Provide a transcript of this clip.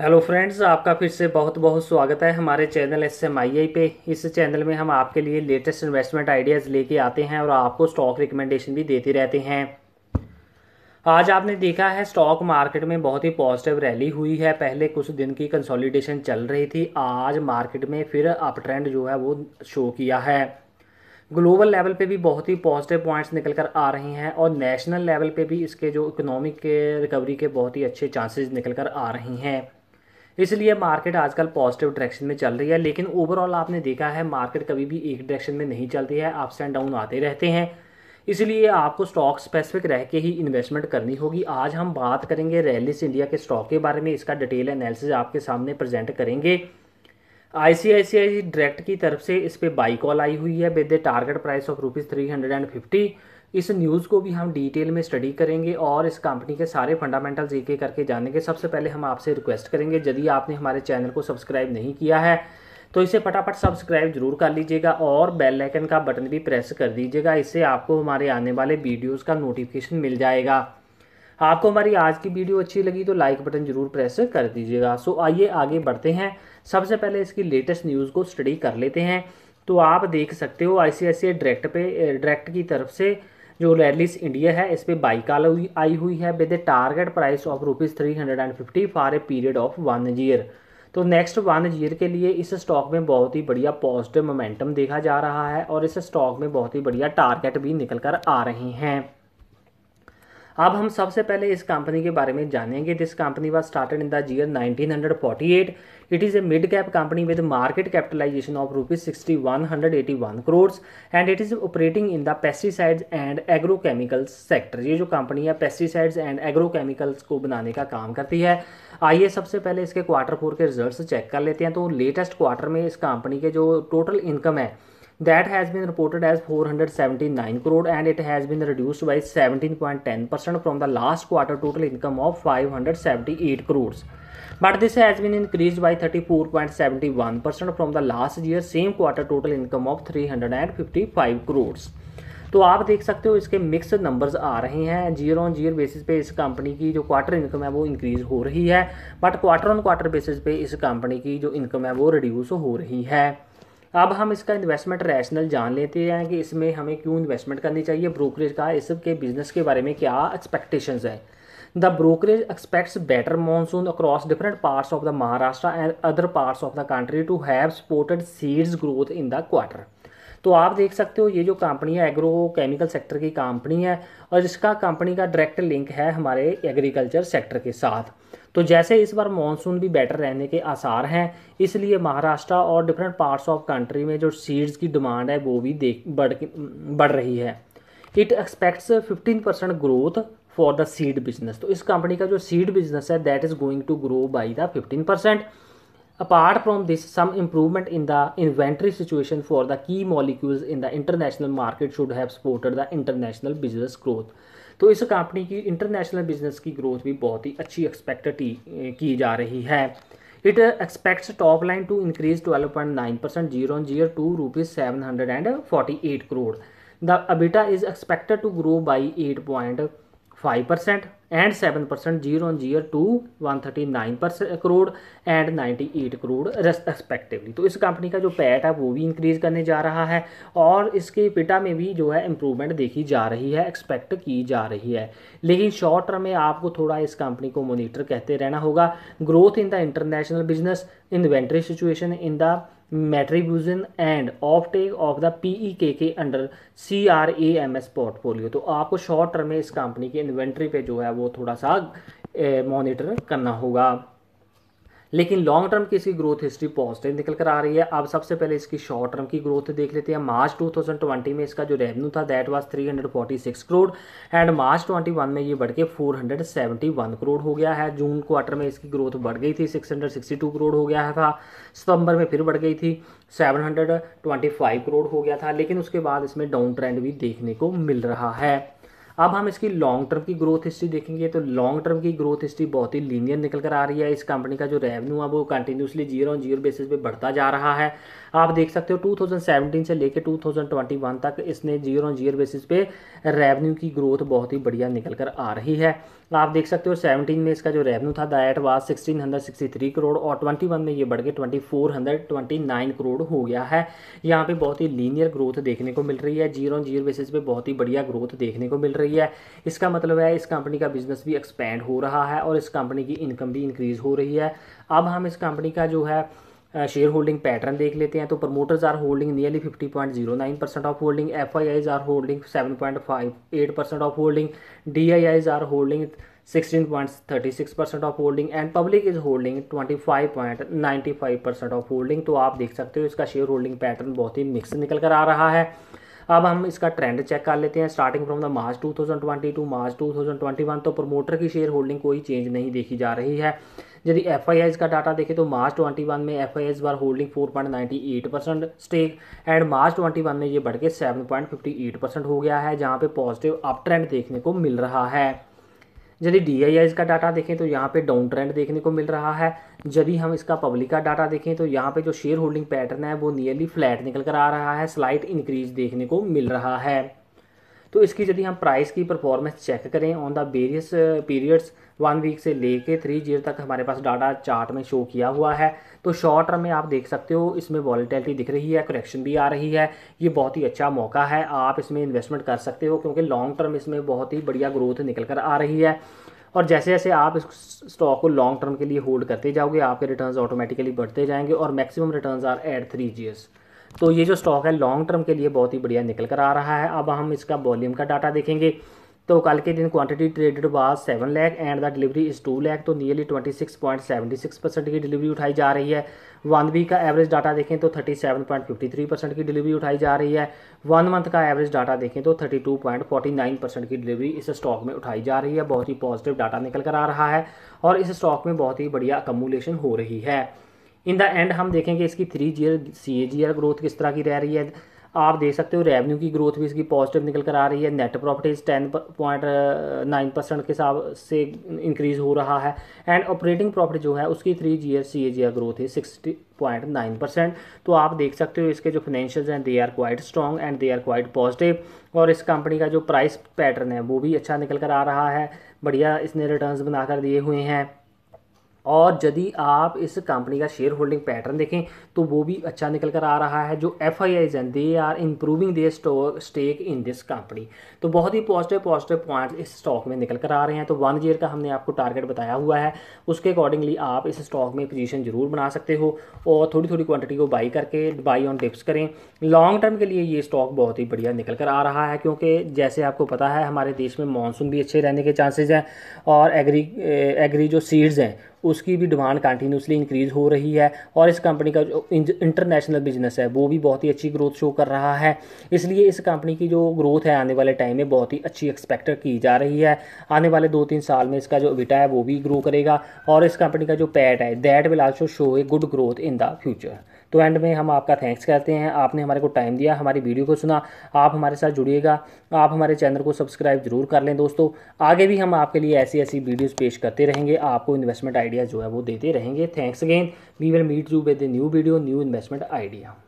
Hello friends आपका फिर से बहुत बहुत स्वागत है हमारे channel S M I I पे इस चैनल में हम आपके लिए लेटेस्ट इन्वेस्टमेंट आइडियाज़ लेके आते हैं और आपको स्टॉक रिकमेंडेशन भी देते रहते हैं आज आपने देखा है स्टॉक मार्केट में बहुत ही पॉजिटिव रैली हुई है पहले कुछ दिन की कंसोलिडेशन चल रही थी आज मार्केट में फिर अप ट्रेंड जो है वो शो किया है ग्लोबल लेवल पे भी बहुत ही पॉजिटिव पॉइंट्स निकल कर आ रहे हैं और नेशनल लेवल पे भी इसके जो इकोनॉमिक रिकवरी के बहुत ही अच्छे चांसेस निकल कर आ रहे हैं इसलिए मार्केट आजकल पॉजिटिव डायरेक्शन में चल रही है लेकिन ओवरऑल आपने देखा है मार्केट कभी भी एक डायरेक्शन में नहीं चलती है अप्स एंड डाउन आते रहते हैं इसलिए आपको स्टॉक स्पेसिफिक रह के ही इन्वेस्टमेंट करनी होगी आज हम बात करेंगे रैलिस इंडिया के स्टॉक के बारे में इसका डिटेल एनालिसिस आपके सामने प्रेजेंट करेंगे आई डायरेक्ट की तरफ से इस पर बाई कॉल आई हुई है with the target price of rupees three hundred and fifty इस न्यूज़ को भी हम डिटेल में स्टडी करेंगे और इस कंपनी के सारे फंडामेंटल्स एक एक करके जानेंगे सबसे पहले हम आपसे रिक्वेस्ट करेंगे यदि आपने हमारे चैनल को सब्सक्राइब नहीं किया है तो इसे फटाफट सब्सक्राइब जरूर कर लीजिएगा और बेल आइकन का बटन भी प्रेस कर दीजिएगा इससे आपको हमारे आने वाले वीडियोज़ का नोटिफिकेशन मिल जाएगा आपको हमारी आज की वीडियो अच्छी लगी तो लाइक बटन जरूर प्रेस कर दीजिएगा सो आइए आगे बढ़ते हैं सबसे पहले इसकी लेटेस्ट न्यूज़ को स्टडी कर लेते हैं तो आप देख सकते हो आई डायरेक्ट पे डायरेक्ट की तरफ से जो रेलिस इंडिया है इस पर बाई आई हुई है with a target price of rupees three hundred and fifty for a period of one year तो नेक्स्ट वन ईयर के लिए इस स्टॉक में बहुत ही बढ़िया पॉजिटिव मोमेंटम देखा जा रहा है और इस स्टॉक में बहुत ही बढ़िया टारगेट भी निकल कर आ रहे हैं अब हम सबसे पहले इस कंपनी के बारे में जानेंगे this company was started in the year 1948 it is a mid cap company with market capitalisation of rupees sixty one hundred eighty one crores and it is operating in the pesticides and agrochemicals sector ये जो company है pesticides and agrochemicals को बनाने का काम करती है आइए सबसे पहले इसके क्वार्टर फोर के रिजल्ट चेक कर लेते हैं तो लेटेस्ट क्वार्टर में इस कंपनी के जो टोटल इनकम है that has been reported as 479 crore and it has been reduced by 17.10% from the last quarter total income of 578 crores but this has been increased by 34.71% from the last year same quarter total income of 355 crores तो आप देख सकते हो इसके mix numbers आ रहे हैं zero on zero basis पे इस कंपनी की जो क्वार्टर इनकम है वो इंक्रीज हो रही है but quarter on quarter basis पे इस कंपनी की जो इनकम है वो रिड्यूस हो रही है अब हम इसका इन्वेस्टमेंट रैशनल जान लेते हैं कि इसमें हमें क्यों इन्वेस्टमेंट करनी चाहिए ब्रोकरेज का इसके बिजनेस के बारे में क्या एक्सपेक्टेशन है the brokerage expects better monsoon across different parts of the Maharashtra and other parts of the country to have supported seeds growth in the quarter तो आप देख सकते हो ये जो कंपनी है एग्रो केमिकल सेक्टर की कंपनी है और इसका कंपनी का डायरेक्ट लिंक है हमारे एग्रीकल्चर सेक्टर के साथ तो जैसे इस बार मॉनसून भी बेटर रहने के आसार हैं इसलिए महाराष्ट्र और डिफरेंट पार्ट्स ऑफ कंट्री में जो सीड्स की डिमांड है वो भी देख बढ़ बढ़ रही है it expects 15 percent growth for the seed business तो इस कंपनी का जो सीड बिजनेस है that is going to grow by the fifteen percent Apart from this, some improvement in the inventory situation for the key molecules in the international market should have supported the international business growth. तो इस company की international business की growth भी बहुत ही अच्छी expected की जा रही है it expects top line to increase 12.9 percent zero on zero to rupees seven hundred and forty eight crore the EBITDA is expected to grow by eight point five percent and seven percent zero on zero to one thirty nine percent crore and ninety eight crore respectively तो इस company का जो PAT है वो भी increase करने जा रहा है और इसके पिटा में भी जो है इम्प्रूवमेंट देखी जा रही है एक्सपेक्ट की जा रही है लेकिन शॉर्ट टर्म में आपको थोड़ा इस कंपनी को मोनिटर कहते रहना होगा growth in the international business inventory situation in the distribution and of take off the K K e under C R A M S portfolio तो आपको शॉर्ट टर्म में इस कंपनी की इन्वेंट्री पे जो है वो थोड़ा सा मॉनिटर करना होगा लेकिन लॉन्ग टर्म की इसकी ग्रोथ हिस्ट्री पॉजिटिव निकल कर आ रही है अब सबसे पहले इसकी शॉर्ट टर्म की ग्रोथ देख लेते हैं मार्च 2020 में इसका जो रेवेन्यू था that was 346 crore and March 21 में ये बढ़ के 471 करोड़ हो गया है जून क्वार्टर में इसकी ग्रोथ बढ़ गई थी 662 करोड़ हो गया था सितंबर में फिर बढ़ गई थी 725 करोड़ हो गया था लेकिन उसके बाद इसमें डाउन ट्रेंड भी देखने को मिल रहा है अब हम इसकी लॉन्ग टर्म की ग्रोथ हिस्ट्री देखेंगे तो लॉन्ग टर्म की ग्रोथ हिस्ट्री बहुत ही लीनियर निकल कर आ रही है इस कंपनी का जो रेवेन्यू है वो continuously zero on zero basis पे बढ़ता जा रहा है आप देख सकते हो 2017 से लेकर 2021 तक इसने जीरो ऑन जीरो बेसिस पे रेवेन्यू की ग्रोथ बहुत ही बढ़िया निकल कर आ रही है आप देख सकते हो सेवनटीन में इसका जो रेवेन्यू था दैट वाज थ्री करोड़ और वन में ये बढ़ के नाइन करोड़ हो गया है यहाँ पे बहुत ही लीनियर ग्रोथ देखने को मिल रही है जीरो ऑन जीरो बेसिस पे बहुत ही बढ़िया ग्रोथ देखने को मिल रही रही है इसका मतलब है इस कंपनी का बिजनेस भी एक्सपेंड हो रहा है और इस कंपनी की इनकम भी इंक्रीज़ हो रही है अब हम इस कंपनी का जो है शेयर होल्डिंग पैटर्न देख लेते हैं तो promoters are holding nearly fifty point zero nine percent of holding F I Is are holding seven point five eight percent of holding D I Is are holding sixteen point thirty six percent of holding and public is holding twenty five point ninety five percent of holding तो आप देख सकते हो इसका share holding pattern बहुत ही mix निकल कर आ रहा है अब हम इसका ट्रेंड चेक कर लेते हैं starting from the March 2020 to March 2021 तो प्रमोटर की शेयर होल्डिंग कोई चेंज नहीं देखी जा रही है यदि एफ का डाटा देखें तो मार्च 21 में एफ आई बार holding 4.98 percent stake and March 21 में ये बढ़ के 7.58 परसेंट हो गया है जहाँ पे पॉजिटिव अप ट्रेंड देखने को मिल रहा है यदि डी का डाटा देखें तो यहाँ पे डाउन ट्रेंड देखने को मिल रहा है यदि हम इसका पब्लिक का डाटा देखें तो यहाँ पे जो शेयर होल्डिंग पैटर्न है वो नियरली फ्लैट निकल कर आ रहा है स्लाइट इंक्रीज देखने को मिल रहा है तो इसकी यदि हम प्राइस की परफॉर्मेंस चेक करें on the various periods one week से लेके थ्री जीर तक हमारे पास डाटा चार्ट में शो किया हुआ है तो शॉर्ट टर्म में आप देख सकते हो इसमें वॉलीटैलिटी दिख रही है करेक्शन भी आ रही है ये बहुत ही अच्छा मौका है आप इसमें इन्वेस्टमेंट कर सकते हो क्योंकि लॉन्ग टर्म इसमें बहुत ही बढ़िया ग्रोथ निकल कर आ रही है और जैसे जैसे आप इस स्टॉक को लॉन्ग टर्म के लिए होल्ड करते जाओगे आपके रिटर्न्स ऑटोमेटिकली बढ़ते जाएंगे और maximum returns are at three Gs तो ये जो स्टॉक है लॉन्ग टर्म के लिए बहुत ही बढ़िया निकल कर आ रहा है अब हम इसका वॉल्यूम का डाटा देखेंगे तो कल के दिन quantity traded was seven lakh and the delivery is two lakh तो nearly twenty six point seventy six percent की डिलीवरी उठाई जा रही है वन वीक का एवरेज डाटा देखें तो thirty seven point fifty three percent की डिलीवरी उठाई जा रही है वन मंथ का एवरेज डाटा देखें तो thirty two point forty nine percent की डिलीवरी इस स्टॉक में उठाई जा रही है बहुत ही पॉजिटिव डाटा निकल कर आ रहा है और इस स्टॉक में बहुत ही बढ़िया अकमुलेशन हो रही है इन द एंड हम देखेंगे इसकी three G C A G R growth किस तरह की रह रही है आप देख सकते हो रेवेन्यू की ग्रोथ भी इसकी पॉजिटिव निकल कर आ रही है net profit ten point nine percent के हिसाब से इंक्रीज हो रहा है एंड ऑपरेटिंग प्रॉफिट जो है उसकी three G year C A G R growth है सिक्सटी पॉइंट नाइन परसेंट तो आप देख सकते हो इसके जो फाइनेंशियल हैं they are quite strong and they are quite positive और इस कंपनी का जो प्राइस पैटर्न है वो भी अच्छा निकल कर आ रहा है बढ़िया इसने रिटर्न बनाकर दिए हुए हैं और यदि आप इस कंपनी का शेयर होल्डिंग पैटर्न देखें तो वो भी अच्छा निकल कर आ रहा है जो एफ आई आईज हैं they are improving their stake in this company तो बहुत ही पॉजिटिव पॉजिटिव पॉइंट्स इस स्टॉक में निकल कर आ रहे हैं तो वन ईयर का हमने आपको टारगेट बताया हुआ है उसके अकॉर्डिंगली आप इस स्टॉक में पोजीशन जरूर बना सकते हो और थोड़ी थोड़ी क्वान्टिटी को बाई करके बाई ऑन डिप्स करें लॉन्ग टर्म के लिए ये स्टॉक बहुत ही बढ़िया निकल कर आ रहा है क्योंकि जैसे आपको पता है हमारे देश में मानसून भी अच्छे रहने के चांसेज हैं और एग्री एग्री जो सीड्स हैं उसकी भी डिमांड कंटिन्यूसली इंक्रीज़ हो रही है और इस कंपनी का जो इंटरनेशनल बिजनेस है वो भी बहुत ही अच्छी ग्रोथ शो कर रहा है इसलिए इस कंपनी की जो ग्रोथ है आने वाले टाइम में बहुत ही अच्छी एक्सपेक्ट की जा रही है आने वाले दो तीन साल में इसका जो विटा है वो भी ग्रो करेगा और इस कंपनी का जो पैट है that will also show a good growth in the future तो एंड में हम आपका थैंक्स कहते हैं आपने हमारे को टाइम दिया हमारी वीडियो को सुना आप हमारे साथ जुड़िएगा आप हमारे चैनल को सब्सक्राइब जरूर कर लें दोस्तों आगे भी हम आपके लिए ऐसी ऐसी वीडियोज़ पेश करते रहेंगे आपको इन्वेस्टमेंट आइडिया जो है वो देते रहेंगे thanks again we will meet you with new video new investment idea